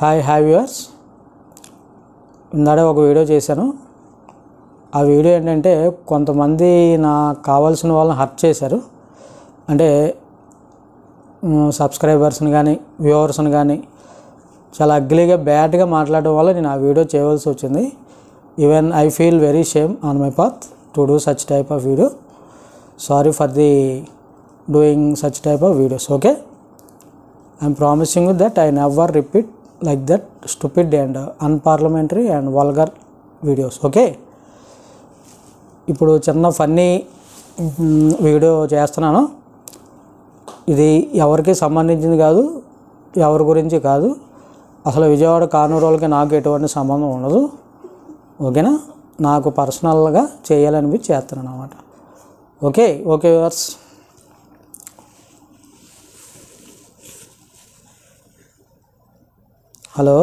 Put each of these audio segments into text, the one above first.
hi hi viewers ఇందాడే ఒక video చేశాను ఆ వీడియో ఏంటంటే కొంతమంది నాకు కావాల్సిన వాళ్ళని హర్ట్ చేశారు అంటే సబ్స్క్రైబర్స్ని కానీ వ్యూవర్స్ని కానీ చాలా అగ్లీగా బ్యాడ్గా మాట్లాడడం వల్ల నేను ఆ వీడియో చేయవలసి వచ్చింది even I feel very shame on my part to do such type of video sorry for the doing such type of videos okay I'm promising that I never repeat like that stupid and unparliamentary and vulgar videos okay ఇప్పుడు చిన్న funny video mm, చేస్తున్నాను ఇది ఎవరికి సంబంధించింది కాదు ఎవరి గురించి కాదు అసలు విజయవాడ కానూరు వాళ్ళకి నాకు ఎటువంటి సంబంధం ఉండదు ఓకేనా నాకు పర్సనల్గా చేయాలనిపించి చేస్తున్నాను అనమాట ఓకే ఓకే వర్స్ హలో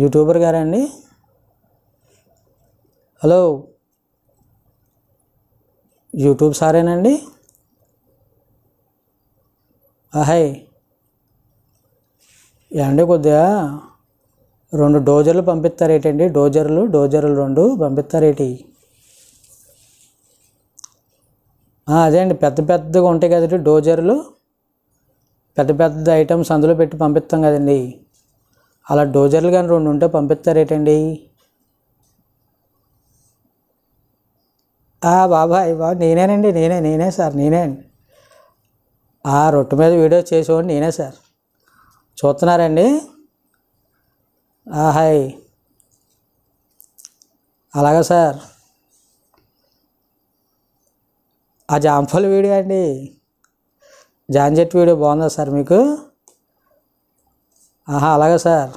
యూట్యూబర్ గారా అండి హలో యూట్యూబ్ సారేనండి హాయ్ ఏమండి కొద్దిగా రెండు డోజర్లు పంపిస్తారేటండి డోజర్లు డోజర్లు రెండు పంపిస్తారేటి అదే అండి పెద్ద పెద్దగా ఉంటాయి కదండి డోజర్లు పెద్ద పెద్ద ఐటమ్స్ అందులో పెట్టి పంపిస్తాం కదండి అలా డోజర్లు కానీ రెండు ఉంటే పంపిస్తారేటండి బాబాయ్ బాబు నేనేనండి నేనే నేనే సార్ నేనే ఆ రొట్టె మీద వీడియో చేసేవాడిని నేనే సార్ చూస్తున్నారండి హాయ్ అలాగా సార్ ఆ జాంఫల్ వీడియో అండి జాన్జెట్ వీడియో బాగుందా సార్ మీకు ఆహా అలాగే సార్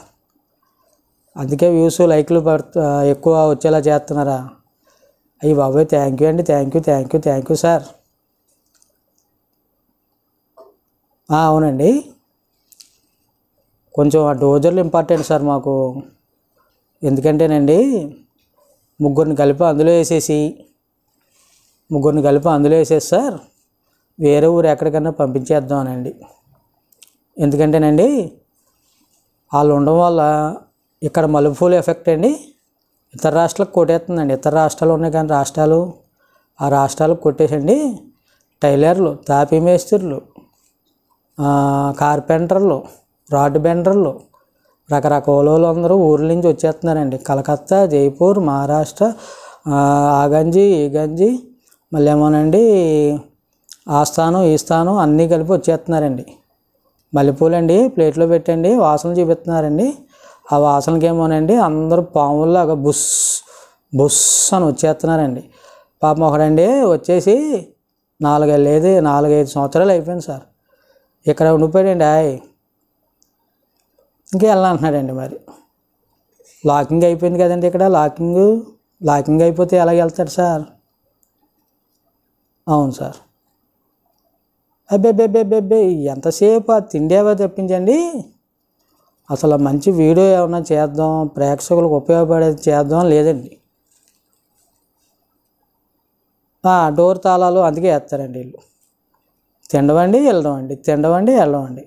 అందుకే వ్యూస్ లైక్లు పడుతూ ఎక్కువ వచ్చేలా చేస్తున్నారా అయ్యి బాబాయ్ థ్యాంక్ యూ అండి thank you thank you thank you sir అవునండి కొంచెం ఆ డోజర్లు ఇంపార్టెంట్ సార్ మాకు ఎందుకంటేనండి ముగ్గురిని కలిపి అందులో వేసేసి ముగ్గురిని కలిపి అందులో వేసేసి సార్ వేరే ఊరు ఎక్కడికైనా పంపించేద్దామనండి ఎందుకంటేనండి వాళ్ళు ఉండడం వల్ల ఇక్కడ మలుపుల ఎఫెక్ట్ అండి ఇతర రాష్ట్రాలకు కొట్టేస్తుందండి ఇతర రాష్ట్రాలు ఉన్నాయి కానీ రాష్ట్రాలు ఆ రాష్ట్రాలకు కొట్టేసండి టైలర్లు తాపీ మేస్త్రులు కార్పెంటర్లు రాడ్ బెండర్లు రకరకాల వాళ్ళు అందరూ ఊర్ల నుంచి వచ్చేస్తున్నారండి కలకత్తా జైపూర్ మహారాష్ట్ర ఆగంజి ఈగంజి మళ్ళీ ఏమోనండి ఆ స్థానం ఈ స్థానం అన్నీ కలిపి వచ్చేస్తున్నారండి మల్లెపూలండి ప్లేట్లో పెట్టండి వాసన చూపిస్తున్నారండి ఆ వాసనకేమోనండి అందరూ పాముల్లాగా బుస్ బుస్ అని వచ్చేస్తున్నారండి పాపం ఒకడండి వచ్చేసి నాలుగేళ్ళు ఏది నాలుగైదు సంవత్సరాలు అయిపోయింది సార్ ఇక్కడ ఉండిపోయాడండి ఆయ్ ఇంకా అంటున్నాడండి మరి లాకింగ్ అయిపోయింది కదండి ఇక్కడ లాకింగ్ లాకింగ్ అయిపోతే ఎలాగ వెళ్తాడు సార్ అవును సార్ అబ్బే బెబ్బే ఎంతసేపు ఆ తిండేవో తెప్పించండి అసలు మంచి వీడియో ఏమైనా చేద్దాం ప్రేక్షకులకు ఉపయోగపడేది చేద్దాం లేదండి డోర్ తాళాలు అందుకే వేస్తారండి వీళ్ళు తినవండి వెళ్ళడం అండి తినవండి వెళ్ళడం అండి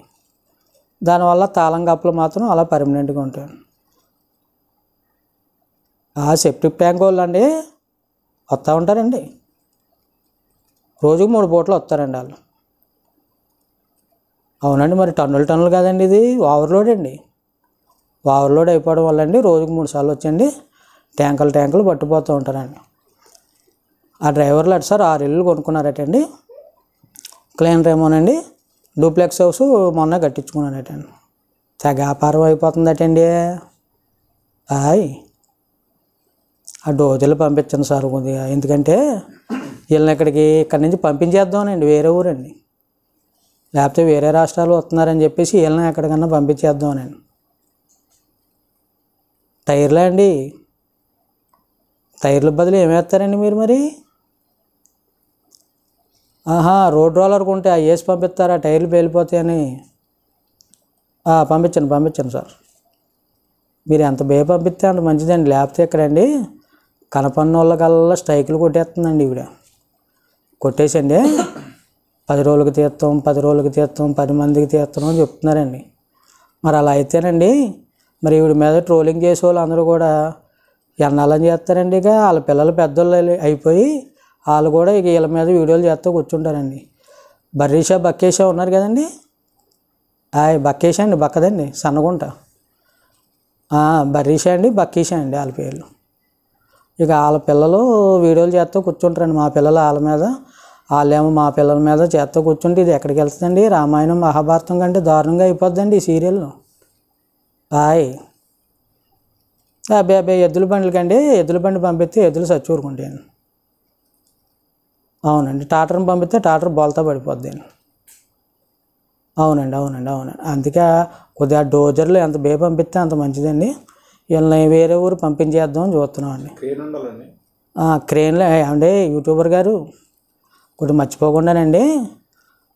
దానివల్ల తాళం కప్పులు మాత్రం అలా పర్మనెంట్గా ఉంటాయి ఆ సెప్టిక్ ట్యాంక్ వాళ్ళు అండి వస్తూ ఉంటారండి రోజుకు మూడు బోట్లు వస్తారండి వాళ్ళు అవునండి మరి టన్నులు టన్నులు కాదండి ఇది ఓవర్లోడ్ అండి ఓవర్లోడ్ అయిపోవడం వల్ల అండి రోజుకు మూడు సార్లు వచ్చండి ట్యాంకులు ట్యాంకులు పట్టుపోతూ ఉంటారండి ఆ డ్రైవర్లు అటు సార్ ఆరు ఇల్లు కొనుక్కున్నారటండి క్లీన్ రేమోనండి డూప్లెక్స్ హౌస్ మొన్న కట్టించుకున్నానటండి తెగ వ్యాపారం అయిపోతుందటండి హాయ్ ఆ డోజలు పంపించండి సార్ కొద్దిగా ఎందుకంటే వీళ్ళని ఇక్కడికి ఇక్కడి నుంచి పంపించేద్దామనండి వేరే ఊరండి లేకపోతే వేరే రాష్ట్రాలు వస్తున్నారని చెప్పేసి వీళ్ళని ఎక్కడికన్నా పంపించేద్దాం నేను టైర్లా అండి టైర్లు బదులు ఏమేస్తారండి మీరు మరి ఆహా రోడ్ రోలర్ కొంటే ఆ వేసి పంపిస్తారా టైర్లు పేలిపోతాయని పంపించండి పంపించండి సార్ మీరు ఎంత బే పంపిస్తే అంత మంచిదండి లేకపోతే ఇక్కడండి కనపన్న వాళ్ళకల్లా స్ట్రైకులు కొట్టేస్తుందండి ఇవిడ కొట్టేసండి పది రోజులకు తీర్థం పది రోజులకు తీర్థం పది మందికి తీర్థం అని చెప్తున్నారండి మరి అలా అయితేనండి మరి ఈవిడ మీద ట్రోలింగ్ చేసే వాళ్ళు అందరూ కూడా ఎన్నాలని చేస్తారండి ఇక వాళ్ళ పిల్లలు పెద్దోళ్ళు అయిపోయి వాళ్ళు కూడా ఇక వీళ్ళ మీద వీడియోలు చేస్తూ కూర్చుంటారండి బర్రీషా బక్కేషా ఉన్నారు కదండి ఆయ్ బక్కేషా అండి బక్కదండి సన్నగుంట బర్రీషా అండి బక్కీషా అండి వాళ్ళ పేర్లు ఇక వాళ్ళ పిల్లలు వీడియోలు చేస్తూ కూర్చుంటారండి మా పిల్లలు వాళ్ళ మీద వాళ్ళేమో మా పిల్లల మీద చేత్తో కూర్చుంటే ఇది ఎక్కడికి వెళ్తుందండి రామాయణం మహాభారతం కంటే దారుణంగా అయిపోద్దండి ఈ సీరియల్ హాయ్ అబ్బాయి అబ్బాయి ఎద్దుల బండ్లు కండి ఎద్దుల బండి పంపిస్తే ఎద్దులు చచ్చూరుకుంటాను అవునండి టాటర్ని పంపిస్తే టాటర్ బోల్తా పడిపోద్ది అవునండి అవునండి అవునండి అందుకే కొద్దిగా డోజర్లు ఎంత బే పంపిస్తే అంత మంచిదండి వీళ్ళని వేరే ఊరు పంపించేద్దాం అని చూస్తున్నామండి క్రేన్లో అండి యూట్యూబర్ గారు ఒకటి మర్చిపోకుండానండి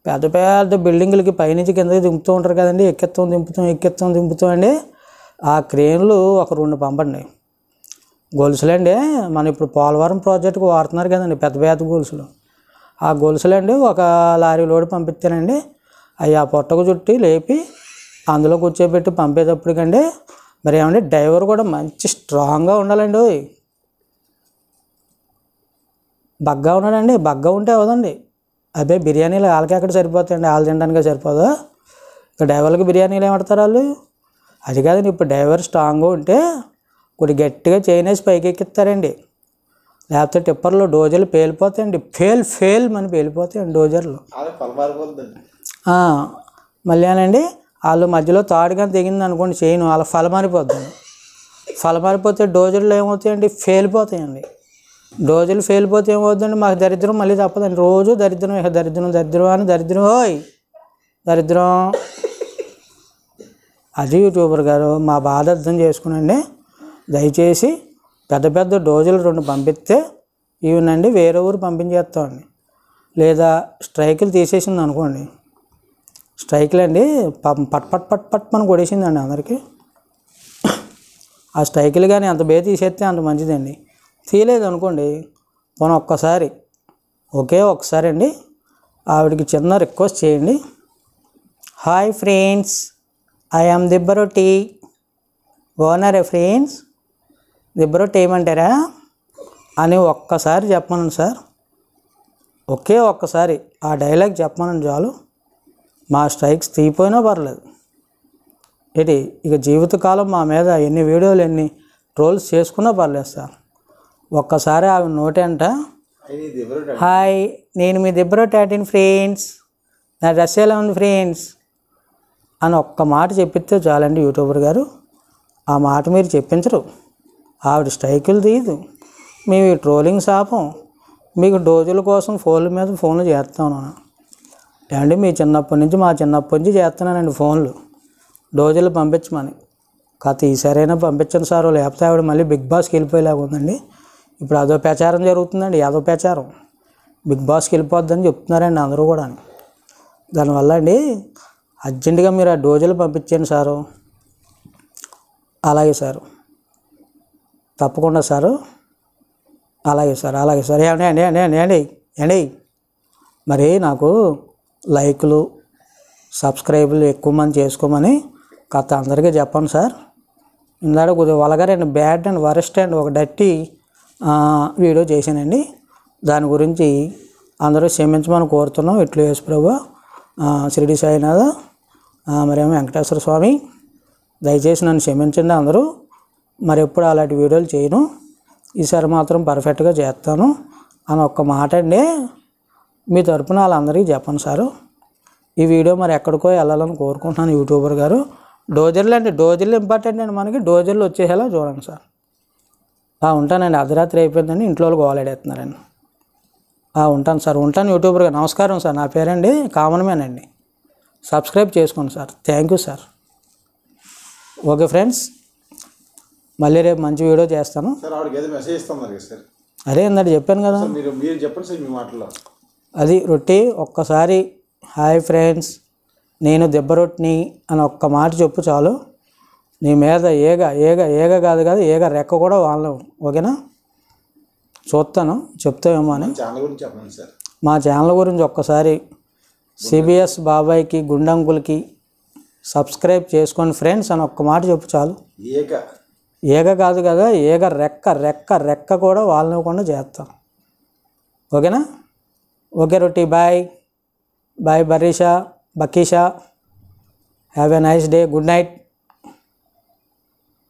పెద్ద పెద్ద బిల్డింగులకి పైనుంచి కిందకి దింపుతూ ఉంటారు కదండి ఎక్కెత్తం దింపుతాం ఎక్కెత్తం దింపుతాం అండి ఆ క్రేన్లు ఒక రెండు పంపండి గొలుసులండి మనం ఇప్పుడు పోలవరం ప్రాజెక్టుకు వాడుతున్నారు కదండి పెద్ద పెద్ద గొలుసులు ఆ గొలుసులండి ఒక లారీ లోడ్ పంపిస్తానండి అవి ఆ పొట్టకు చుట్టి లేపి అందులో కూర్చోబెట్టి పంపేటప్పటికండి మరి ఏమంటే డ్రైవర్ కూడా మంచి స్ట్రాంగ్గా ఉండాలండి బగ్గా ఉన్నాడండి బగ్గా ఉంటే అవదండి అదే బిర్యానీలు వాళ్ళకి ఎక్కడ సరిపోతాయండి వాళ్ళు తినడానికి సరిపోదు ఇక డ్రైవర్లకు బిర్యానీలు ఏమంటారు వాళ్ళు అది కాదండి ఇప్పుడు డ్రైవర్ స్ట్రాంగ్గా ఉంటే కొన్ని గట్టిగా చేయనేసి పైకి ఎక్కిస్తారండి లేకపోతే టిప్పర్లో డోజర్లు పేలిపోతాయండి ఫెయిల్ ఫెయిల్ మని పేలిపోతాయండి డోజర్లు మళ్ళీ అనండి వాళ్ళు మధ్యలో తాడుగా తెగింది అనుకోండి చేయను వాళ్ళ ఫలమారిపోద్దాను ఫలమారిపోతే డోజర్లు ఏమవుతాయండి ఫెయిల్ పోతాయండి రోజులు ఫెయిల్ పోతే ఏమవుతుందండి మాకు దరిద్రం మళ్ళీ తప్పదండి రోజు దరిద్రం ఇక దరిద్రం దరిద్రం అని దరిద్రం ఓయ్ దరిద్రం అది యూట్యూబర్ గారు మా బాధ అర్థం చేసుకునండి దయచేసి పెద్ద పెద్ద డోజులు రెండు పంపిస్తే ఇవినండి వేరే ఊరు పంపించేస్తామండి లేదా స్ట్రైకులు తీసేసింది అనుకోండి స్ట్రైకులు అండి పట్ పట్ పట్ పట్ మనం కొడేసిందండి అందరికీ ఆ స్ట్రైకులు కానీ అంత బే తీసేస్తే అంత మంచిదండి తీయలేదు అనుకోండి మనం ఒక్కసారి ఒకే ఒకసారి అండి ఆవిడకి చిన్న రిక్వెస్ట్ చేయండి hi friends I am owner a friends tea ఏమంటారా అని ఒక్కసారి చెప్పమనండి సార్ ఒకే ఒక్కసారి ఆ డైలాగ్ చెప్పమనండి చాలు మా స్ట్రైక్స్ తీయిపోయినా పర్లేదు ఏంటి ఇక జీవితకాలం మా మీద ఎన్ని వీడియోలు ఎన్ని ట్రోల్స్ చేసుకున్నా పర్లేదు సార్ ఒక్కసారి ఆమె నోటంట హాయ్ నేను మీ దిబ్బరో టాటిన్ ఫ్రెండ్స్ నా డ్రెస్ ఎలా ఉంది ఫ్రెండ్స్ అని ఒక్క మాట చెప్పిస్తే చాలండి యూట్యూబర్ గారు ఆ మాట మీరు చెప్పించరు ఆవిడ స్ట్రైకులు తీయదు మేము ఈ ట్రోలింగ్ శాపం మీకు డోజుల కోసం ఫోన్ల మీద ఫోన్లు చేస్తాను అండి మీ చిన్నప్పటి నుంచి మా చిన్నప్పటి నుంచి చేస్తున్నానండి ఫోన్లు డోజులు పంపించమని కాస్త ఈసారైనా పంపించండి సార్ లేకపోతే ఆవిడ మళ్ళీ బిగ్ బాస్కి వెళ్ళిపోయేలాగా ఉందండి ఇప్పుడు అదో ప్రచారం జరుగుతుందండి అదో ప్రచారం బిగ్ బాస్కి వెళ్ళిపోద్దని చెప్తున్నారండి అందరూ కూడా దానివల్ల అండి అర్జెంటుగా మీరు ఆ డోజులు పంపించండి సారు అలాగే సారు తప్పకుండా సారు అలాగే సార్ అలాగే సార్ ఏమండి అండి అండి అండి అండి అండి మరి నాకు లైకులు సబ్స్క్రైబులు ఎక్కువ మంది చేసుకోమని కాస్త అందరికీ చెప్పండి సార్ ఇందాక కొద్దిగా వలగారండి బ్యాడ్ అండ్ వరెస్ట్ అండ్ ఒక డట్టి వీడియో చేశానండి దాని గురించి అందరూ క్షమించమని కోరుతున్నాం ఇట్లు యేసుప్రభు షిరిడి సాయినాథ మరేమో వెంకటేశ్వర స్వామి దయచేసి నన్ను క్షమించండి అందరూ మరి ఎప్పుడు అలాంటి వీడియోలు చేయను ఈసారి మాత్రం పర్ఫెక్ట్గా చేస్తాను అని ఒక్క మాట అండి మీ తరపున వాళ్ళందరికీ చెప్పండి సారు ఈ వీడియో మరి ఎక్కడికో వెళ్ళాలని కోరుకుంటున్నాను యూట్యూబర్ గారు డోజర్లు అంటే డోజర్లు ఇంపార్టెంట్ అండి మనకి డోజర్లు వచ్చేసేలా చూడండి సార్ ఉంటానండి అర్ధరాత్రి అయిపోయిందండి ఇంట్లో వాళ్ళు గోలాడేస్తున్నారండి ఉంటాను సార్ ఉంటాను యూట్యూబర్గా నమస్కారం సార్ నా పేరండి కామన్ మ్యాన్ అండి సబ్స్క్రైబ్ చేసుకోండి sir thank you sir okay friends మళ్ళీ రేపు మంచి వీడియో చేస్తాను అదే ఇందాక చెప్పాను కదా అది రొట్టి ఒక్కసారి హాయ్ ఫ్రెండ్స్ నేను దెబ్బ రొట్టిని అని ఒక్క మాట చెప్పు చాలు నీ మీద ఏగ ఏగ ఏగ కాదు కాదు ఏగ రెక్క కూడా వాళ్ళు ఓకేనా చూస్తాను చెప్తామేమో అని మా ఛానల్ గురించి ఒక్కసారి సిబిఎస్ బాబాయ్కి గుండంకులకి సబ్స్క్రైబ్ చేసుకొని ఫ్రెండ్స్ అని ఒక్క మాట చెప్పు చాలు ఏక ఏగ కాదు కదా ఏగ రెక్క రెక్క రెక్క కూడా వాళ్ళనివ్వకుండా చేస్తాం ఓకేనా ఓకే రొట్టి బాయ్ బాయ్ బరీషా బకీషా have a nice day good night